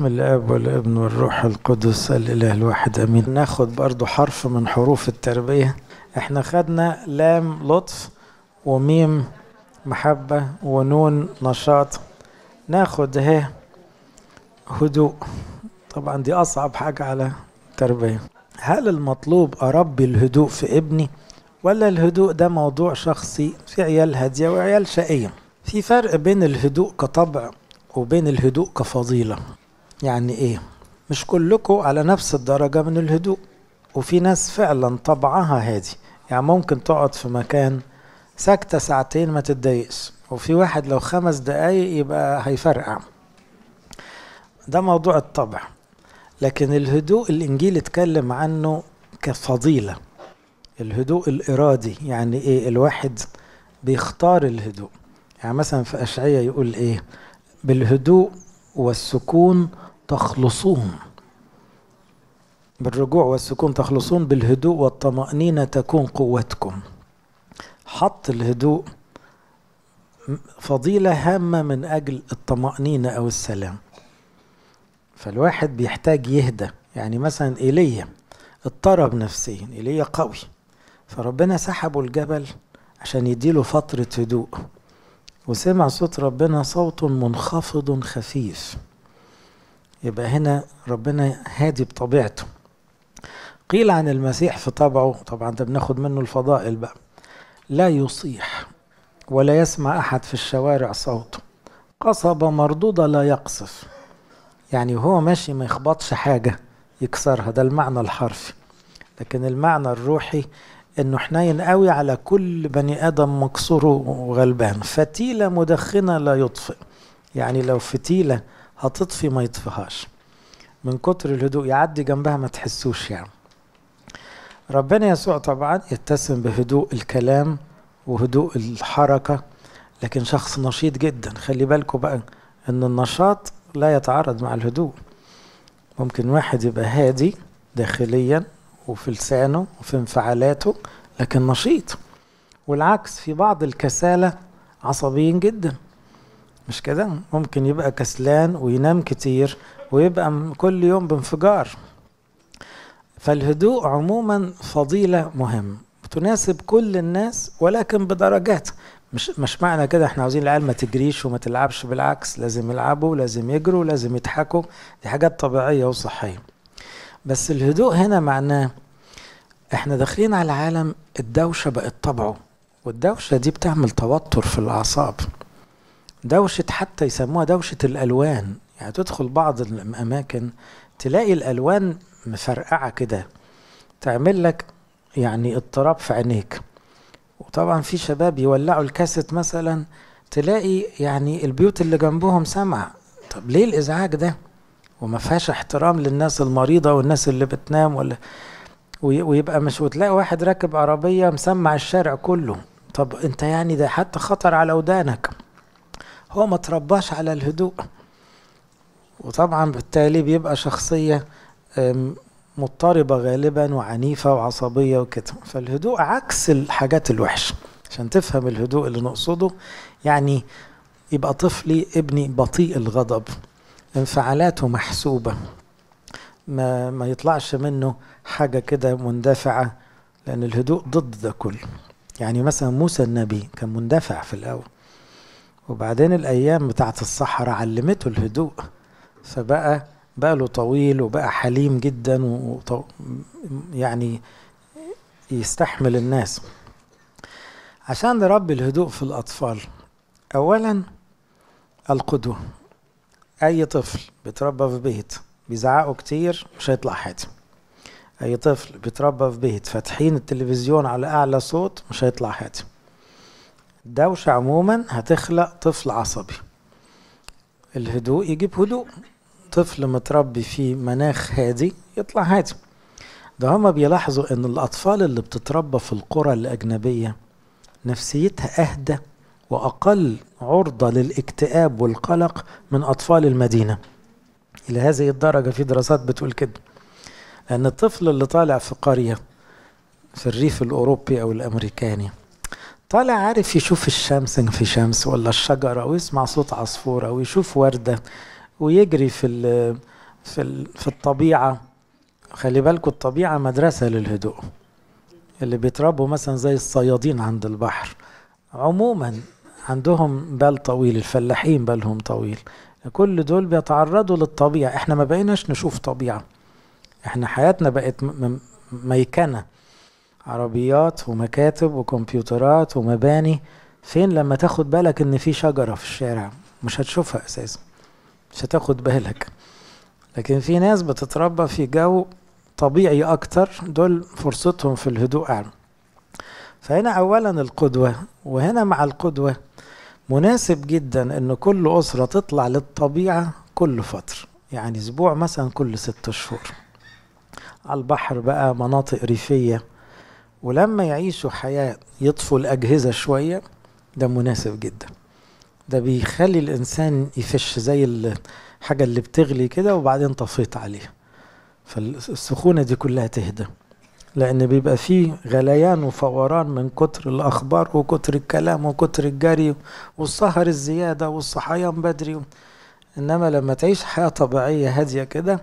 باسم الاب والابن والروح القدس الاله الواحد امين ناخد برضو حرف من حروف التربيه احنا خدنا لام لطف وميم محبه ونون نشاط ناخد ه هدوء طبعا دي اصعب حاجه على التربيه هل المطلوب اربي الهدوء في ابني ولا الهدوء ده موضوع شخصي في عيال هاديه وعيال شقيه في فرق بين الهدوء كطبع وبين الهدوء كفضيلة يعني إيه مش كلكم على نفس الدرجة من الهدوء وفي ناس فعلا طبعها هادي يعني ممكن تقعد في مكان ساكتة ساعتين ما تتضايقش وفي واحد لو خمس دقايق يبقى هيفرقع ده موضوع الطبع لكن الهدوء الإنجيل اتكلم عنه كفضيلة الهدوء الإرادي يعني إيه الواحد بيختار الهدوء يعني مثلا في أشعية يقول إيه بالهدوء والسكون تخلصون بالرجوع والسكون تخلصون بالهدوء والطمأنينة تكون قوتكم حط الهدوء فضيلة هامة من أجل الطمأنينة أو السلام فالواحد بيحتاج يهدى يعني مثلا إيليا اضطرب نفسيا إيليا قوي فربنا سحبه الجبل عشان يديله فترة هدوء وسمع صوت ربنا صوت منخفض خفيف يبقى هنا ربنا هادي بطبيعته قيل عن المسيح في طبعه طبعا ده بناخد منه الفضائل بقى لا يصيح ولا يسمع أحد في الشوارع صوته قصبة مردودة لا يقصف يعني هو ماشي ما يخبطش حاجة يكسرها ده المعنى الحرفي لكن المعنى الروحي انه حنين قوي على كل بني ادم مكسور وغلبان فتيله مدخنه لا يطفئ يعني لو فتيله هتطفي ما يطفيهاش من كتر الهدوء يعدي جنبها ما تحسوش يعني ربنا يسوع طبعا يتسم بهدوء الكلام وهدوء الحركة لكن شخص نشيط جدا خلي بالكم بقى ان النشاط لا يتعارض مع الهدوء ممكن واحد يبقى هادي داخليا وفي لسانه وفي انفعالاته لكن نشيط والعكس في بعض الكسالة عصبيين جدا مش كده ممكن يبقى كسلان وينام كتير ويبقى كل يوم بانفجار فالهدوء عموما فضيلة مهم تناسب كل الناس ولكن بدرجات مش مش معنى كده احنا عاوزين العيال ما تجريش وما تلعبش بالعكس لازم يلعبوا لازم يجروا لازم يضحكوا دي حاجات طبيعية وصحية بس الهدوء هنا معناه احنا داخلين على عالم الدوشة بقت طبعه والدوشة دي بتعمل توتر في الأعصاب دوشة حتى يسموها دوشة الألوان يعني تدخل بعض الأماكن تلاقي الألوان مفرقعة كده تعمل لك يعني اضطراب في عينيك وطبعا في شباب يولعوا الكاسيت مثلا تلاقي يعني البيوت اللي جنبهم سمع طب ليه الازعاج ده وما فيهاش احترام للناس المريضه والناس اللي بتنام ولا ويبقى مش وتلاقي واحد راكب عربيه مسمع الشارع كله طب انت يعني ده حتى خطر على ودانك هو ما ترباش على الهدوء وطبعا بالتالي بيبقى شخصية مضطربة غالبا وعنيفة وعصبية وكده فالهدوء عكس الحاجات الوحشة عشان تفهم الهدوء اللي نقصده يعني يبقى طفلي ابني بطيء الغضب انفعالاته محسوبة ما, ما يطلعش منه حاجة كده مندفعة لأن الهدوء ضد ده كله يعني مثلا موسى النبي كان مندفع في الأول وبعدين الأيام بتاعت الصحراء علمته الهدوء فبقى بقى له طويل وبقى حليم جدا وطو يعني يستحمل الناس عشان نربي الهدوء في الأطفال أولا القدوة أي طفل بيتربى في بيت بيزعقوا كتير مش هيطلع حاتم أي طفل بيتربى في بيت فاتحين التلفزيون على أعلى صوت مش هيطلع حاتم الدوشة عموما هتخلق طفل عصبي الهدوء يجيب هدوء طفل متربي في مناخ هادي يطلع هادي ده هما بيلاحظوا ان الاطفال اللي بتتربى في القرى الاجنبية نفسيتها اهدى واقل عرضة للاكتئاب والقلق من اطفال المدينة الى هذه الدرجة في دراسات بتقول كده لان الطفل اللي طالع في قرية في الريف الاوروبي او الامريكاني طالع عارف يشوف الشمس في شمس ولا الشجرة ويسمع صوت عصفورة ويشوف وردة ويجري في الـ في الـ في الطبيعة خلي بالكوا الطبيعة مدرسة للهدوء اللي بيتربوا مثلا زي الصيادين عند البحر عموما عندهم بال طويل الفلاحين بالهم طويل كل دول بيتعرضوا للطبيعة احنا ما بقيناش نشوف طبيعة احنا حياتنا بقت ميكنة عربيات ومكاتب وكمبيوترات ومباني فين لما تاخد بالك ان في شجرة في الشارع مش هتشوفها اساسا مش هتاخد بالك لكن في ناس بتتربى في جو طبيعي اكتر دول فرصتهم في الهدوء اعلى فهنا اولا القدوة وهنا مع القدوة مناسب جدا ان كل اسرة تطلع للطبيعة كل فترة يعني اسبوع مثلا كل ست شهور على البحر بقى مناطق ريفية ولما يعيشوا حياة يطفوا الأجهزة شوية ده مناسب جدا ده بيخلي الإنسان يفش زي الحاجة اللي بتغلي كده وبعدين طفيت عليها فالسخونة دي كلها تهدى لأن بيبقى فيه غليان وفوران من كتر الأخبار وكتر الكلام وكتر الجري والسهر الزيادة والصحيان بدري إنما لما تعيش حياة طبيعية هادية كده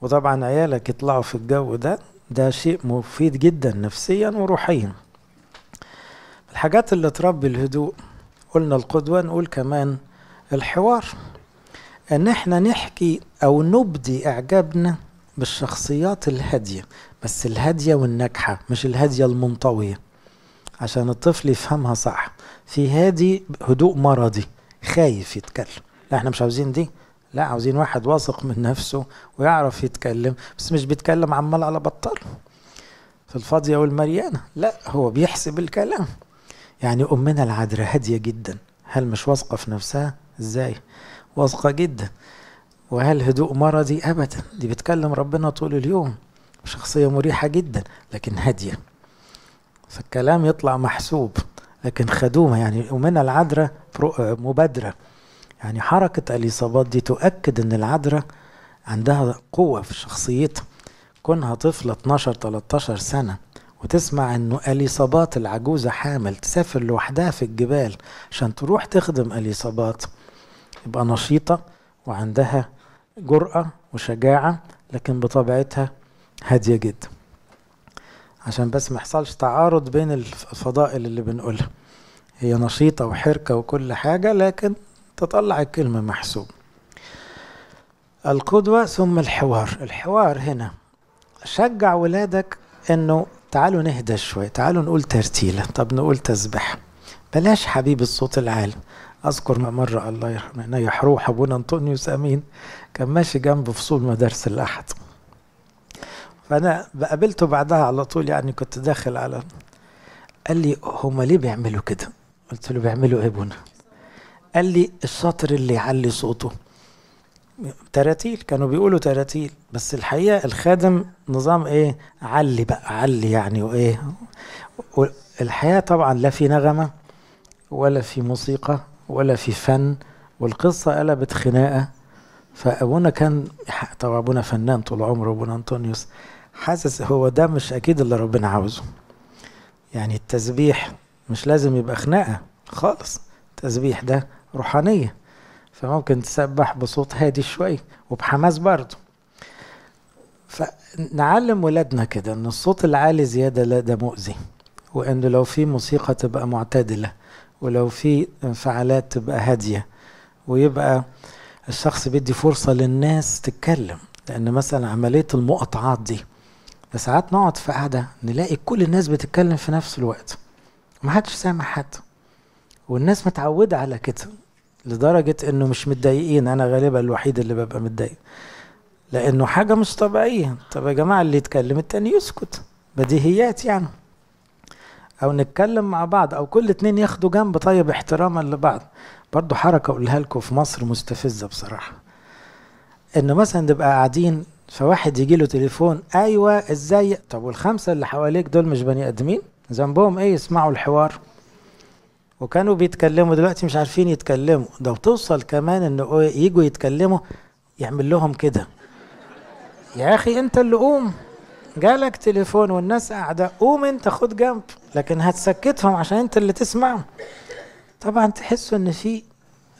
وطبعا عيالك يطلعوا في الجو ده ده شيء مفيد جدا نفسيا وروحيا الحاجات اللي تربي الهدوء قلنا القدوة نقول كمان الحوار ان احنا نحكي او نبدي اعجابنا بالشخصيات الهادية بس الهادية والناجحة مش الهادية المنطوية عشان الطفل يفهمها صح في هادي هدوء مرضي خايف يتكلم لا احنا مش عاوزين دي لا عاوزين واحد واثق من نفسه ويعرف يتكلم بس مش بيتكلم عمال على بطال في الفاضية والمريانة لا هو بيحسب الكلام يعني أمنا العذراء هادية جدا هل مش واثقة في نفسها ازاي واثقة جدا وهل هدوء مرضي أبدا دي بتكلم ربنا طول اليوم شخصية مريحة جدا لكن هادية فالكلام يطلع محسوب لكن خدومة يعني أمنا العذراء مبادرة يعني حركة اليصابات دي تؤكد ان العدرة عندها قوة في شخصيتها كونها طفلة 12 13 سنة وتسمع انه اليصابات العجوزة حامل تسافر لوحدها في الجبال عشان تروح تخدم اليصابات يبقى نشيطة وعندها جرأة وشجاعة لكن بطبيعتها هادية جدا عشان بس ما يحصلش تعارض بين الفضائل اللي بنقولها هي نشيطة وحركة وكل حاجة لكن تطلع الكلمة محسوب القدوة ثم الحوار الحوار هنا شجع ولادك انه تعالوا نهدى شوية تعالوا نقول ترتيلة طب نقول تسبح بلاش حبيب الصوت العالي اذكر ما مرة الله يرحمه يحروح ابونا انطونيوس امين كان ماشي جنب فصول مدارس الاحد فانا قابلته بعدها على طول يعني كنت داخل على قال لي هما ليه بيعملوا كده قلت له بيعملوا ايه ابونا قال لي الشاطر اللي يعلي صوته تراتيل كانوا بيقولوا تراتيل بس الحقيقة الخادم نظام ايه علي بقى علي يعني وايه الحياة طبعا لا في نغمة ولا في موسيقى ولا في فن والقصة قلبت خناقة فأبونا كان طبعا أبونا فنان طول عمره أبونا أنطونيوس حاسس هو ده مش أكيد اللي ربنا عاوزه يعني التسبيح مش لازم يبقى خناقة خالص التسبيح ده روحانية فممكن تسبح بصوت هادي شوية وبحماس برضه فنعلم ولادنا كده ان الصوت العالي زيادة لا ده مؤذي وانه لو في موسيقى تبقى معتدلة ولو في انفعالات تبقى هادية ويبقى الشخص بيدي فرصة للناس تتكلم لأن مثلا عملية المقاطعات دي ساعات نقعد في قعدة نلاقي كل الناس بتتكلم في نفس الوقت ما حدش سامع حد والناس متعودة على كده لدرجة انه مش متضايقين انا غالبا الوحيد اللي ببقى متضايق لانه حاجة مش طبيعية طب يا جماعة اللي يتكلم التاني يسكت بديهيات يعني او نتكلم مع بعض او كل اتنين ياخدوا جنب طيب احتراما لبعض برضو حركة اقولها لكم في مصر مستفزة بصراحة انه مثلا نبقى قاعدين فواحد يجي له تليفون ايوه ازاي طب والخمسة اللي حواليك دول مش بني ادمين ذنبهم ايه يسمعوا الحوار وكانوا بيتكلموا دلوقتي مش عارفين يتكلموا ده بتوصل كمان ان يجوا يتكلموا يعمل لهم كده يا اخي انت اللي قوم جالك تليفون والناس قاعده قوم انت خد جنب لكن هتسكتهم عشان انت اللي تسمع طبعا تحسوا ان في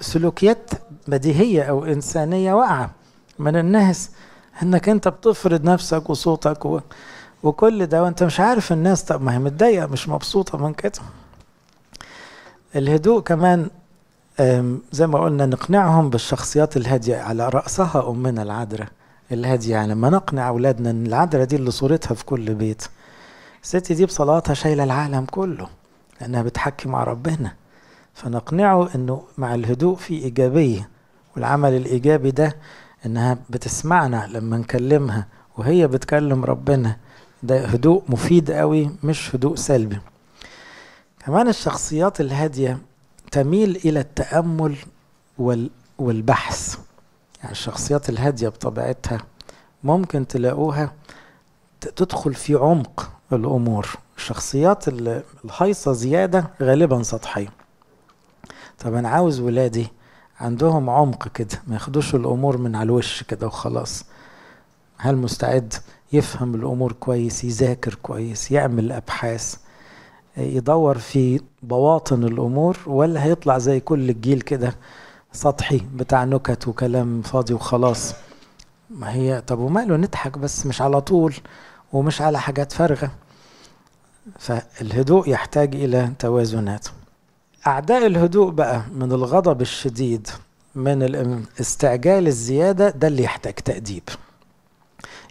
سلوكيات بديهيه او انسانيه واقعه من الناس انك انت بتفرض نفسك وصوتك و... وكل ده وانت مش عارف الناس طب ما هي متضايقه مش مبسوطه من كده الهدوء كمان زي ما قلنا نقنعهم بالشخصيات الهادية على رأسها أمنا العذراء الهادية يعني لما نقنع أولادنا إن العذراء دي اللي صورتها في كل بيت الست دي بصلاتها شايلة العالم كله لأنها بتحكي مع ربنا فنقنعه إنه مع الهدوء في إيجابية والعمل الإيجابي ده إنها بتسمعنا لما نكلمها وهي بتكلم ربنا ده هدوء مفيد قوي مش هدوء سلبي كمان الشخصيات الهادية تميل إلى التأمل وال والبحث يعني الشخصيات الهادية بطبيعتها ممكن تلاقوها تدخل في عمق الأمور الشخصيات الهيصة زيادة غالبا سطحية طب أنا عاوز ولادي عندهم عمق كده ما ياخدوش الأمور من على الوش كده وخلاص هل مستعد يفهم الأمور كويس يذاكر كويس يعمل أبحاث يدور في بواطن الامور ولا هيطلع زي كل الجيل كده سطحي بتاع نكت وكلام فاضي وخلاص ما هي طب وماله نضحك بس مش على طول ومش على حاجات فارغه فالهدوء يحتاج الى توازنات اعداء الهدوء بقى من الغضب الشديد من الاستعجال الزياده ده اللي يحتاج تاديب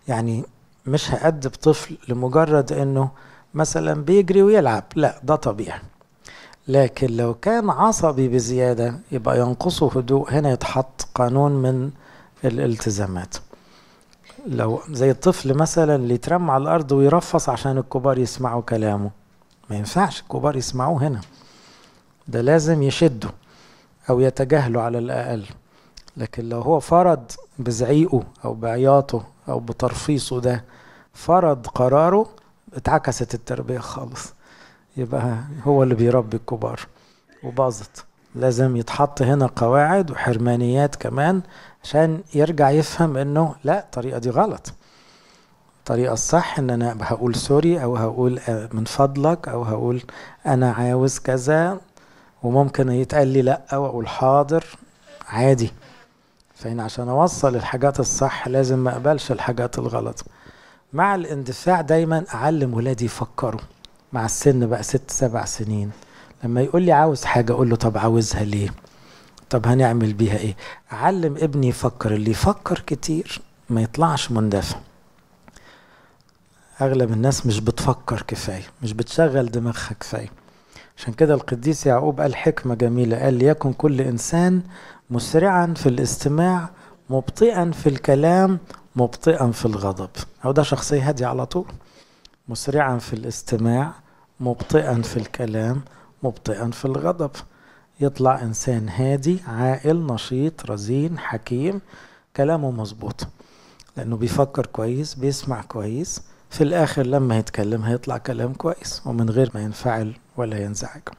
يعني مش هأدب طفل لمجرد انه مثلا بيجري ويلعب لا ده طبيعي لكن لو كان عصبي بزيادة يبقى ينقصه هدوء هنا يتحط قانون من الالتزامات لو زي الطفل مثلا اللي يترمى على الأرض ويرفص عشان الكبار يسمعوا كلامه ما ينفعش الكبار يسمعوه هنا ده لازم يشده أو يتجاهله على الأقل لكن لو هو فرض بزعيقه أو بعياطه أو بترفيصه ده فرض قراره اتعكست التربية خالص يبقى هو اللي بيربي الكبار وباظت لازم يتحط هنا قواعد وحرمانيات كمان عشان يرجع يفهم انه لا الطريقة دي غلط الطريقة الصح ان انا هقول سوري او هقول آه، من فضلك او هقول انا عاوز كذا وممكن يتقال لي لا او اقول حاضر عادي فهنا عشان اوصل الحاجات الصح لازم ما اقبلش الحاجات الغلط مع الاندفاع دايما اعلم ولادي يفكروا مع السن بقى ست سبع سنين لما يقول لي عاوز حاجه اقول له طب عاوزها ليه طب هنعمل بيها ايه اعلم ابني يفكر اللي يفكر كتير ما يطلعش مندفع اغلب الناس مش بتفكر كفايه مش بتشغل دماغها كفايه عشان كده القديس يعقوب قال حكمه جميله قال ليكن كل انسان مسرعا في الاستماع مبطئا في الكلام مبطئا في الغضب أو ده شخصية هادية على طول مسرعا في الاستماع مبطئا في الكلام مبطئا في الغضب يطلع إنسان هادي عاقل نشيط رزين حكيم كلامه مظبوط لأنه بيفكر كويس بيسمع كويس في الآخر لما يتكلم هيطلع كلام كويس ومن غير ما ينفعل ولا ينزعج